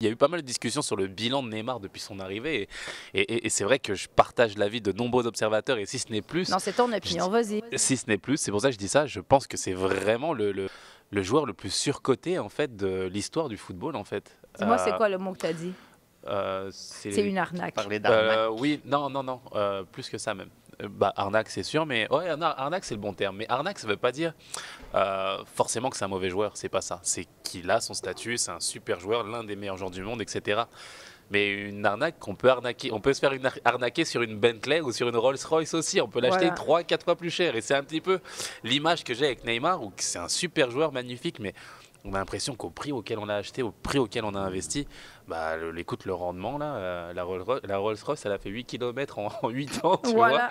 Il y a eu pas mal de discussions sur le bilan de Neymar depuis son arrivée. Et, c'est vrai que je partage l'avis de nombreux observateurs. Et si ce n'est plus. Non, c'est ton opinion, vas-y. Si ce n'est plus, c'est pour ça que je dis ça. Je pense que c'est vraiment le, le, joueur le plus surcoté, en fait, de l'histoire du football, en fait. moi c'est euh, quoi le mot que tu as dit euh, C'est une arnaque. Euh, d'arnaque. oui, non, non, non. plus que ça, même bah, arnaque, c'est sûr, mais ouais, arnaque, c'est le bon terme. Mais arnaque, ça veut pas dire euh, forcément que c'est un mauvais joueur, c'est pas ça. C'est qu'il a son statut, c'est un super joueur, l'un des meilleurs joueurs du monde, etc mais une arnaque qu'on peut arnaquer. On peut se faire une arnaquer sur une Bentley ou sur une Rolls-Royce aussi. On peut l'acheter 3 4 fois plus cher. Et c'est un petit peu l'image que j'ai avec Neymar, où c'est un super joueur magnifique, mais on a l'impression qu'au prix auquel on l'a acheté, au prix auquel on a investi, bah, le, l'écoute, le rendement, là, euh, la, Rolls-Royce, elle a fait 8 km en, 8 ans, tu vois